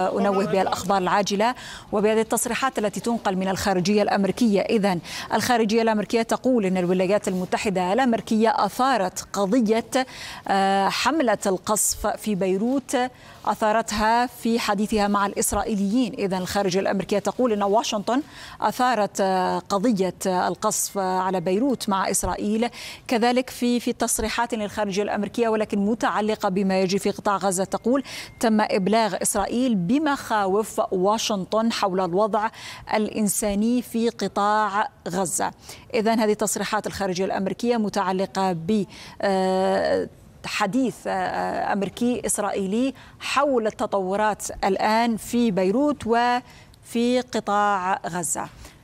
أنوه بالأخبار الأخبار العاجلة وبهذه التصريحات التي تنقل من الخارجية الأمريكية إذا الخارجية الأمريكية تقول أن الولايات المتحدة الأمريكية أثارت قضية آه، حملة القصف في بيروت أثارتها في حديثها مع الإسرائيليين إذا الخارجية الأمريكية تقول أن واشنطن أثارت آه، قضية آه، القصف على بيروت مع إسرائيل كذلك في في تصريحات للخارجية الأمريكية ولكن متعلقة بما يجري في قطاع غزة تقول تم إبلاغ إسرائيل بمخاوف واشنطن حول الوضع الإنساني في قطاع غزة إذا هذه تصريحات الخارجية الأمريكية متعلقة ب آه، حديث آه، آه، أمريكي إسرائيلي حول التطورات الآن في بيروت وفي قطاع غزة